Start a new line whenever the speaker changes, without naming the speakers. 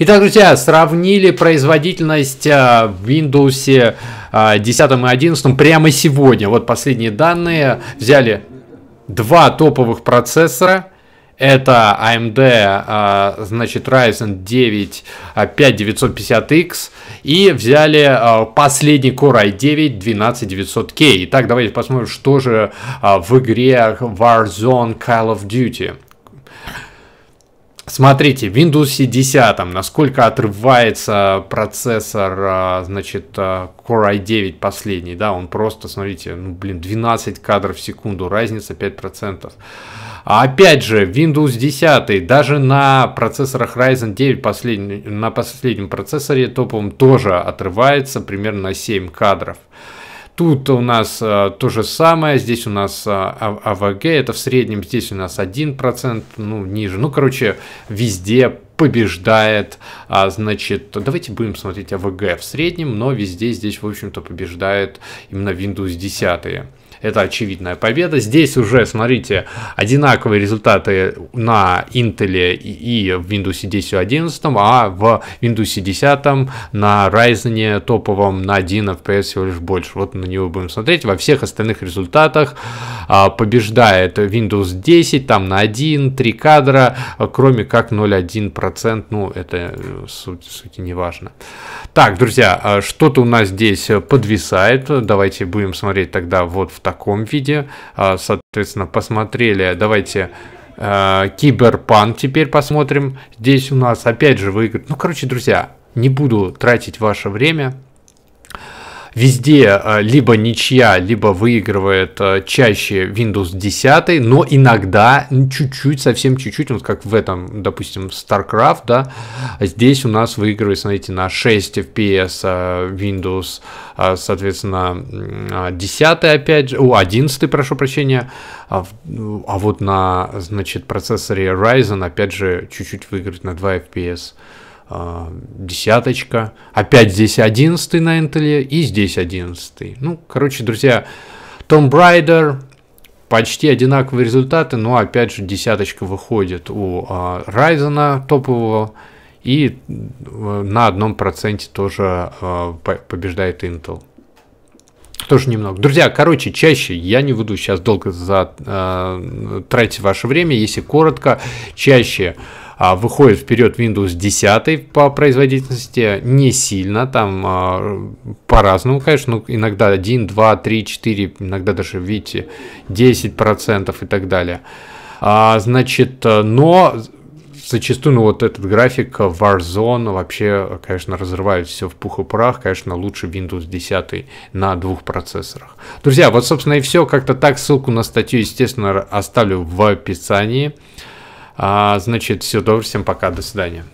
Итак, друзья, сравнили производительность а, в Windows 10 а, и 11 прямо сегодня. Вот последние данные. Взяли два топовых процессора. Это AMD, а, значит, Ryzen 9 5950X. И взяли последний Core i9 12900K. Итак, давайте посмотрим, что же в игре Warzone Call of Duty. Смотрите, в Windows 10, насколько отрывается процессор, а, значит, а, Core i9 последний, да, он просто, смотрите, ну, блин, 12 кадров в секунду, разница 5%. А опять же, Windows 10, даже на процессорах Ryzen 9, последний, на последнем процессоре топовом тоже отрывается примерно на 7 кадров. Тут у нас а, то же самое, здесь у нас э, а, АВГ, это в среднем, здесь у нас 1%, ну, ниже. Ну, короче, везде побеждает, а, значит, давайте будем смотреть АВГ в среднем, но везде здесь, в общем-то, побеждает именно Windows 10. Это очевидная победа. Здесь уже, смотрите, одинаковые результаты на Intel и в Windows 10 11, а в Windows 10 на Ryzen топовом на 1 FPS всего лишь больше. Вот на него будем смотреть. Во всех остальных результатах а, побеждает Windows 10, там на 1, 3 кадра, кроме как 0,1%. Ну, это э, суть, сути не важно. Так, друзья, а что-то у нас здесь подвисает. Давайте будем смотреть тогда вот в таком виде. А, соответственно, посмотрели. Давайте а, Киберпан теперь посмотрим. Здесь у нас опять же выиграет. Ну, короче, друзья, не буду тратить ваше время. Везде э, либо ничья, либо выигрывает э, чаще Windows 10, но иногда чуть-чуть, совсем чуть-чуть, вот как в этом, допустим, StarCraft, да, здесь у нас выигрывает, смотрите, на 6 FPS э, Windows, соответственно, 10 а, опять же, у 11, прошу прощения, а, а, вот на, значит, процессоре Ryzen, опять же, чуть-чуть выигрывает на 2 FPS. Э, десяточка, опять здесь одиннадцатый на Intel и здесь одиннадцатый. Ну, короче, друзья, Tomb Raider, почти одинаковые результаты, но опять же десяточка выходит у э, Ryzen топового и э, на одном проценте тоже э, побеждает Intel. Тоже немного. Друзья, короче, чаще, я не буду сейчас долго за, э, тратить ваше время, если коротко, чаще а, выходит вперед Windows 10 по производительности не сильно, там а, по-разному, конечно, ну, иногда 1, 2, 3, 4, иногда даже, видите, 10% и так далее. А, значит, но зачастую, ну, вот этот график Warzone вообще, конечно, разрывает все в пух и прах. Конечно, лучше Windows 10 на двух процессорах. Друзья, вот, собственно, и все. Как-то так. Ссылку на статью, естественно, оставлю в описании. А, значит, все, добрый, всем пока, до свидания.